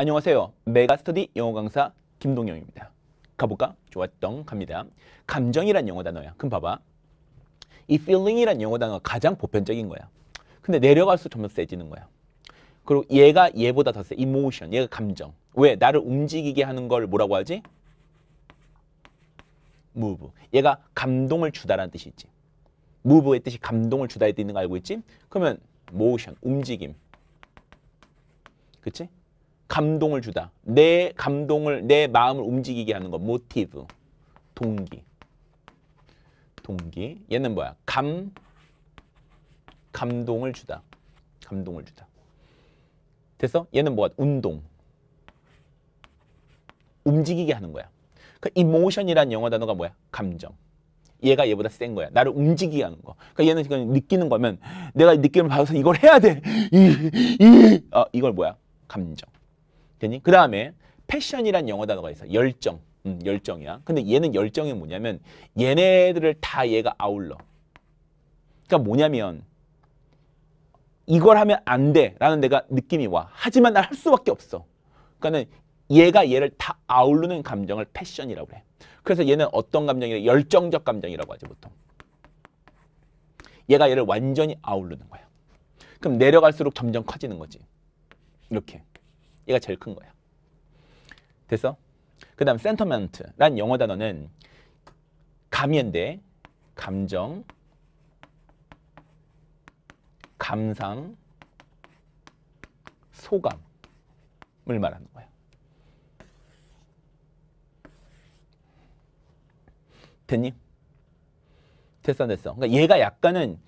안녕하세요. 메가스터디 영어 강사 김동영입니다. 가볼까? 좋았던 갑니다. 감정이란 영어 단어야. 그럼 봐봐. 이 feeling이란 영어 단어가 가장 보편적인 거야. 근데 내려갈수록 점점 세지는 거야. 그리고 얘가 얘보다 더 세. emotion. 얘가 감정. 왜? 나를 움직이게 하는 걸 뭐라고 하지? move. 얘가 감동을 주다라는 뜻이 있지. move의 뜻이 감동을 주다에 있는 거 알고 있지? 그러면 motion, 움직임. 그치? 감동을 주다. 내 감동을 내 마음을 움직이게 하는 것. 모티브. 동기. 동기. 얘는 뭐야? 감 감동을 주다. 감동을 주다. 됐어? 얘는 뭐야? 운동. 움직이게 하는 거야. 그 그러니까 이모션이란 영어 단어가 뭐야? 감정. 얘가 얘보다 센 거야. 나를 움직이게 하는 거. 그러니까 얘는 지금 느끼는 거면 내가 느낌을 받아서 이걸 해야 돼. 어, 이걸 뭐야? 감정. 됐니? 그 다음에 패션이란 영어 단어가 있어. 열정. 음, 열정이야. 근데 얘는 열정이 뭐냐면 얘네들을 다 얘가 아울러. 그러니까 뭐냐면 이걸 하면 안 돼라는 내가 느낌이 와. 하지만 날할 수밖에 없어. 그러니까는 얘가 얘를 다 아우르는 감정을 패션이라고 해. 그래서 얘는 어떤 감정이냐 열정적 감정이라고 하지 보통. 얘가 얘를 완전히 아우르는 거야. 그럼 내려갈수록 점점 커지는 거지. 이렇게. 얘가 제일 큰 거야. 됐어? 그 다음 sentiment란 영어 단어는 감이인데 감정, 감상, 소감을 말하는 거야. 됐니? 됐어 됐어. 그러니까 얘가 약간은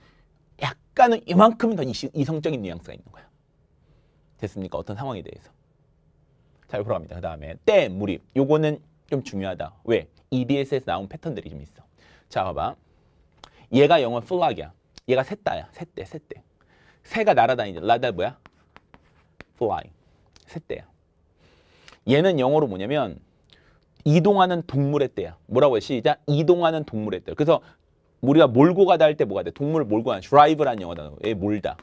약간은 이만큼은 더 이성적인 뉘앙스가 있는 거야. 됐습니까? 어떤 상황에 대해서. 잘 보랍니다. 그 다음에 때 무립. 요거는 좀 중요하다. 왜? EBS에서 나온 패턴들이 좀 있어. 자, 봐봐. 얘가 영어 플락이야. 얘가 셋다야. 셋대, 셋대. 새가 날아다니죠. 라다 뭐야? fly. 셋대야. 얘는 영어로 뭐냐면 이동하는 동물의 때야. 뭐라고 해? 시작. 이동하는 동물의 때. 그래서 우리가 몰고 가다 할 때 뭐가 돼? 동물 을 몰고 가는 드라이브라는 영어 단어. 얘 몰다.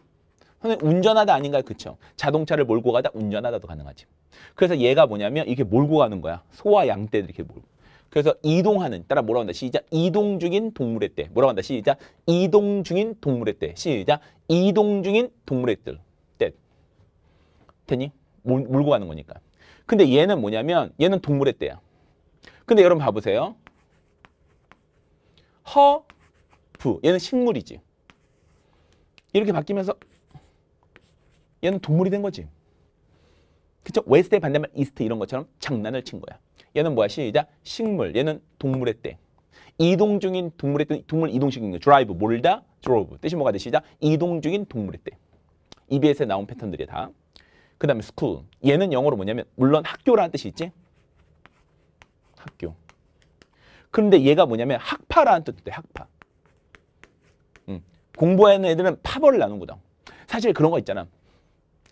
운전하다 아닌가요? 그쵸? 자동차를 몰고 가다 운전하다도 가능하지. 그래서 얘가 뭐냐면 이게 몰고 가는 거야. 소와 양떼 이렇게 몰고. 그래서 이동하는 따라 뭐라고 한다 시작 이동 중인 동물의 때 뭐라고 한다 시작 이동 중인 동물의 때 시작 이동 중인 동물의 때 됐니? 몰, 몰고 가는 거니까 근데 얘는 뭐냐면 얘는 동물의 때야 근데 여러분 봐보세요 허, 부 얘는 식물이지 이렇게 바뀌면서 얘는 동물이 된 거지. 그쵸? 웨스트의 반대말 이스트 이런 것처럼 장난을 친 거야. 얘는 뭐야? 시작. 식물. 얘는 동물의 때. 이동 중인 동물의 때. 동물 이동 중인 거. 드라이브. 몰다. 드로브. 뜻이 뭐가 돼? 시작. 이동 중인 동물의 때. EBS에 나온 패턴들이 다. 그 다음에 s c 얘는 영어로 뭐냐면 물론 학교라는 뜻이 있지. 학교. 그런데 얘가 뭐냐면 학파라는 뜻도 돼. 학파. 음. 공부하는 애들은 파벌을 나누거든. 사실 그런 거 있잖아.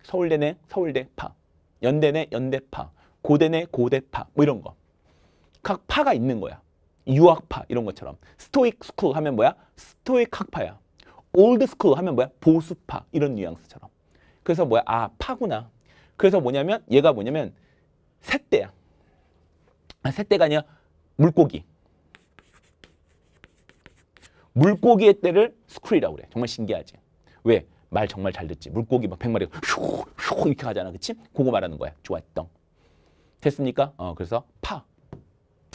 서울대내 서울대파, 연대내 연대파, 고대내 고대파 뭐 이런 거. 각 파가 있는 거야. 유학파 이런 것처럼. 스토익 스쿨 하면 뭐야? 스토익 학파야. 올드 스쿨 하면 뭐야? 보수파 이런 뉘앙스처럼. 그래서 뭐야? 아 파구나. 그래서 뭐냐면 얘가 뭐냐면 새떼야. 아, 새떼가 아니야 물고기. 물고기의 때를 스쿨이라고 그래. 정말 신기하지. 왜? 말 정말 잘 듣지. 물고기 막 100마리 휴휴 이렇게 가잖아. 그치? 그거 말하는 거야. 좋았던. 됐습니까? 어, 그래서 파.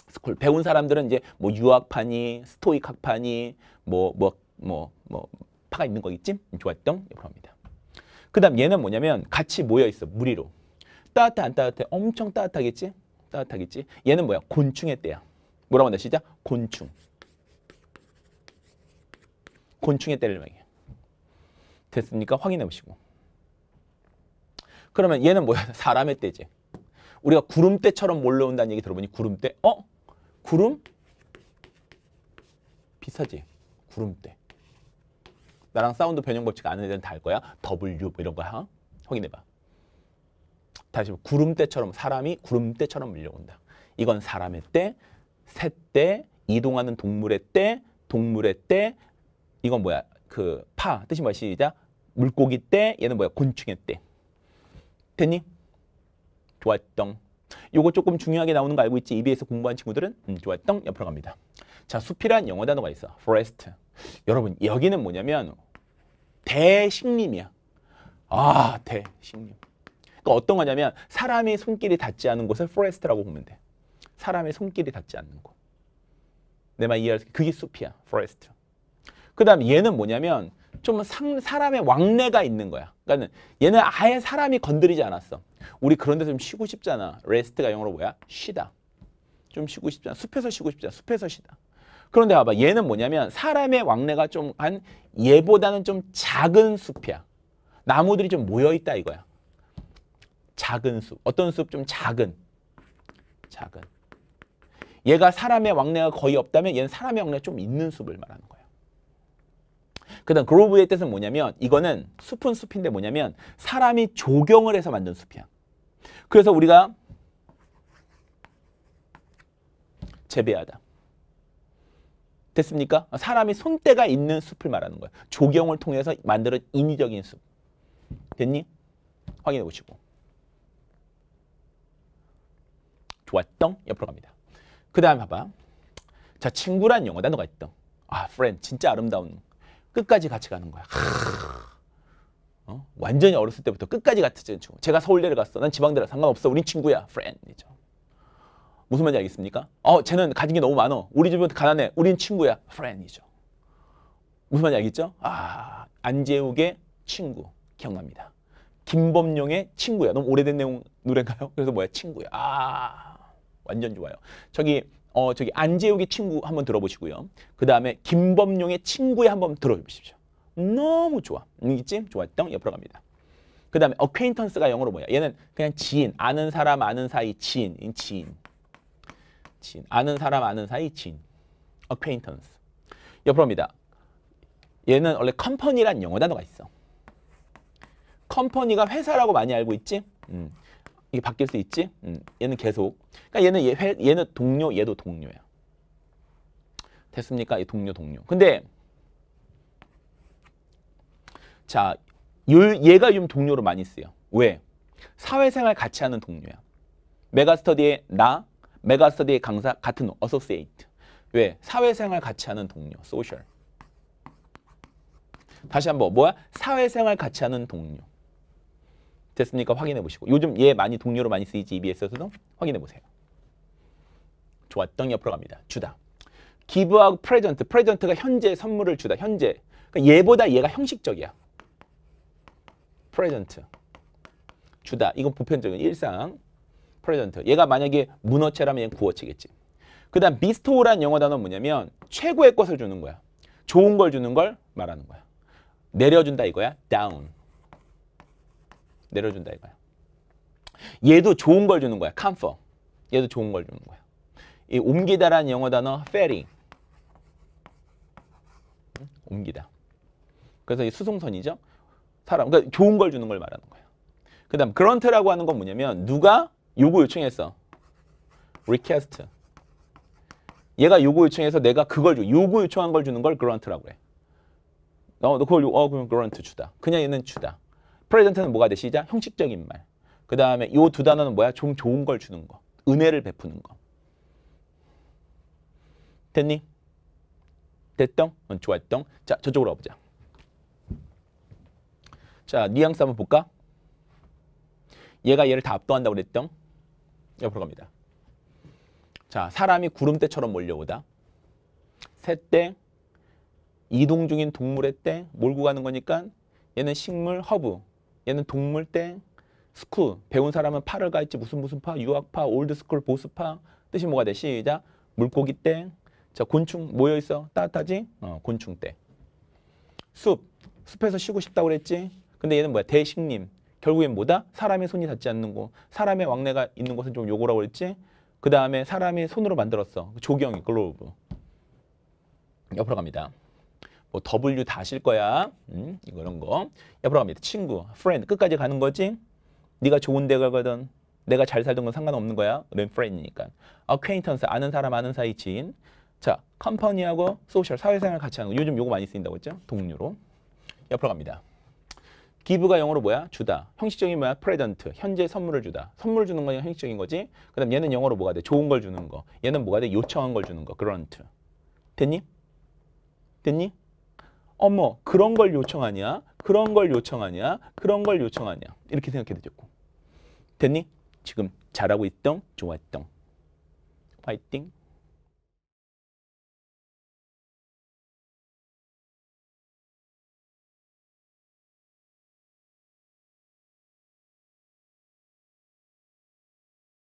스쿨. 배운 사람들은 이제 뭐 유학파니, 스토익학파니, 뭐, 뭐, 뭐, 뭐, 파가 있는 거겠지? 좋았던. 그럽니다. 그 다음 얘는 뭐냐면 같이 모여있어. 무리로. 따뜻해, 안 따뜻해? 엄청 따뜻하겠지? 따뜻하겠지? 얘는 뭐야? 곤충의 때야. 뭐라고 한다? 시작. 곤충. 곤충의 때를 말해. 됐습니까? 확인해 보시고. 그러면 얘는 뭐야? 사람의 때지. 우리가 구름대처럼 몰려온다는 얘기 들어보니 구름대? 어? 구름? 비슷하지? 구름대. 나랑 사운드 변형 법칙 아는 애들은 다 알 거야. W 뭐 이런 거야. 어? 확인해봐. 다시 구름대처럼 사람이 구름대처럼 밀려온다. 이건 사람의 때, 새때, 이동하는 동물의 때, 동물의 때, 이건 뭐야? 그파 뜻이 뭐 시작 물고기 때 얘는 뭐야 곤충의 때 됐니? 좋았던 요거 조금 중요하게 나오는 거 알고 있지 EBS 공부한 친구들은 음, 좋았던 옆으로 갑니다 자 숲이란 영어 단어가 있어 forest 여러분 여기는 뭐냐면 대식림이야 아 대식림 그러니까 어떤 거냐면 사람의 손길이 닿지 않은 곳을 forest라고 보면 돼 사람의 손길이 닿지 않는 곳내 말 이해할 수 그게 숲이야 forest 그 다음 얘는 뭐냐면 좀 상, 사람의 왕래가 있는 거야. 그러니까 얘는 아예 사람이 건드리지 않았어. 우리 그런 데서 좀 쉬고 싶잖아. r e s 가 영어로 뭐야? 쉬다. 좀 쉬고 싶잖아. 숲에서 쉬고 싶잖아. 숲에서 쉬다. 그런데 봐봐. 얘는 뭐냐면 사람의 왕래가 좀 한 얘보다는 좀 작은 숲이야. 나무들이 좀 모여있다 이거야. 작은 숲. 어떤 숲? 좀 작은. 작은. 얘가 사람의 왕래가 거의 없다면 얘는 사람의 왕래가 좀 있는 숲을 말하는 거야. 그다음 그로브의 뜻은 뭐냐면 이거는 숲은 숲인데 뭐냐면 사람이 조경을 해서 만든 숲이야. 그래서 우리가 재배하다. 됐습니까? 사람이 손때가 있는 숲을 말하는 거예 조경을 통해서 만드 인위적인 숲. 됐니? 확인해 보시고. 좋았던 옆으로 갑니다. 그 다음 봐봐. 자, 친구란 영어 단어가 있던. 아, friend. 진짜 아름다운 끝까지 같이 가는 거야. 어? 완전히 어렸을 때부터 끝까지 같은 친구. 제가 서울대를 갔어. 난 지방대를 상관없어. 우린 친구야. 프렌이죠. 무슨 말인지 알겠습니까? 어, 쟤는 가진 게 너무 많어. 우리 집은 가난해. 우린 친구야. 프렌이죠. 무슨 말인지 알겠죠? 아, 안재욱의 친구. 기억납니다. 김범용의 친구야. 너무 오래된 내용 노래인가요? 그래서 뭐야? 친구야. 아, 완전 좋아요. 저기 어, 저기 안재욱의 친구 한번 들어보시고요. 그 다음에 김범용의 친구에 한번 들어보십시오. 너무 좋아. 이지 좋았던 옆으로 갑니다. 그 다음에 어퀘인턴스가 영어로 뭐야? 얘는 그냥 지인, 아는 사람 아는 사이 지인, 지인. 지인, 아는 사람 아는 사이 지인. acquaintance. 옆으로 갑니다 얘는 원래 컴퍼니란 영어 단어가 있어. 컴퍼니가 회사라고 많이 알고 있지? 음. 이게 바뀔 수 있지? 음, 얘는 계속. 그러니까 얘는 얘, 회, 얘는 동료, 얘도 동료야. 됐습니까? 이 동료, 동료. 근데 자, 얘가 좀 동료로 많이 쓰여. 왜? 사회생활 같이 하는 동료야. 메가스터디의 나, 메가스터디의 강사 같은 어소시에이트. 왜? 사회생활 같이 하는 동료, 소셜. 다시 한번 뭐야? 사회생활 같이 하는 동료. 됐습니까? 확인해 보시고 요즘 얘 많이 동료로 많이 쓰이지 EBS에서도 확인해 보세요. 좋았던 옆으로 갑니다. 주다. 기부하고 프레젠트. 프레젠트가 현재 선물을 주다. 현재. 그러니까 얘보다 얘가 형식적이야. 프레젠트. 주다. 이건 보편적인 일상. 프레젠트. 얘가 만약에 문어체라면 얘는 구어체겠지. 그 다음 비스토우란 영어 단어는 뭐냐면 최고의 것을 주는 거야. 좋은 걸 주는 걸 말하는 거야. 내려준다 이거야. 다운. 내려준다 이거야. 얘도 좋은 걸 주는 거야. comfort. 얘도 좋은 걸 주는 거야. 이 옮기다라는 영어 단어 ferry. 옮기다. 그래서 이 수송선이죠. 사람 그러니까 좋은 걸 주는 걸 말하는 거야. 그다음 그런트라고 하는 건 뭐냐면 누가 요구 요청했어. request. 얘가 요구 요청해서 내가 그걸 줘. 요구 요청한 걸 주는 걸 그런트라고 해. 어, 너 그걸 어 그럼 그런트 주다. 그냥 얘는 주다. 프레젠트는 뭐가 되시죠 형식적인 말. 그 다음에 이 두 단어는 뭐야? 좀 좋은 걸 주는 거. 은혜를 베푸는 거. 됐니? 됐덩? 응, 좋았덩? 자, 저쪽으로 와보자. 자, 뉘앙스 한번 볼까? 얘가 얘를 다 압도한다고 그랬덩? 옆으로 갑니다. 자, 사람이 구름대처럼 몰려오다. 새때 이동 중인 동물의 때 몰고 가는 거니까 얘는 식물, 허브, 얘는 동물 땡, 스쿠 배운 사람은 파를 갈지 무슨 무슨 파, 유학파, 올드스쿨, 보스파 뜻이 뭐가 돼? 시작 물고기 땡, 자 곤충 모여 있어 따뜻하지? 어 곤충 땡. 숲 숲에서 쉬고 싶다고 그랬지? 근데 얘는 뭐야? 대식림 결국엔 뭐다? 사람의 손이 닿지 않는 곳 사람의 왕래가 있는 곳은 좀 요거라고 그랬지? 그 다음에 사람의 손으로 만들었어 조경이 글로브 옆으로 갑니다. 뭐 W 다실 거야. 음, 이런 거. 옆으로 갑니다. 친구, friend. 끝까지 가는 거지. 네가 좋은 데 가거든. 내가 잘 살던 건 상관없는 거야. 넌 friend이니까. acquaintance, 아는 사람, 아는 사이 지인. 자, 컴퍼니하고 소셜, 사회생활 같이 하는 거. 요즘 요거 많이 쓰인다고 했죠? 동료로. 옆으로 갑니다. 기브가 영어로 뭐야? 주다. 형식적인 뭐야? 프레젠트. 현재 선물을 주다. 선물 주는 건 형식적인 거지. 그다음 얘는 영어로 뭐가 돼? 좋은 걸 주는 거. 얘는 뭐가 돼? 요청한 걸 주는 거. 그런트. 됐니? 됐니? 어머 그런 걸 요청하냐 그런 걸 요청하냐 그런 걸 요청하냐 이렇게 생각해도 좋고 됐니? 지금 잘하고 있던 좋았던 화이팅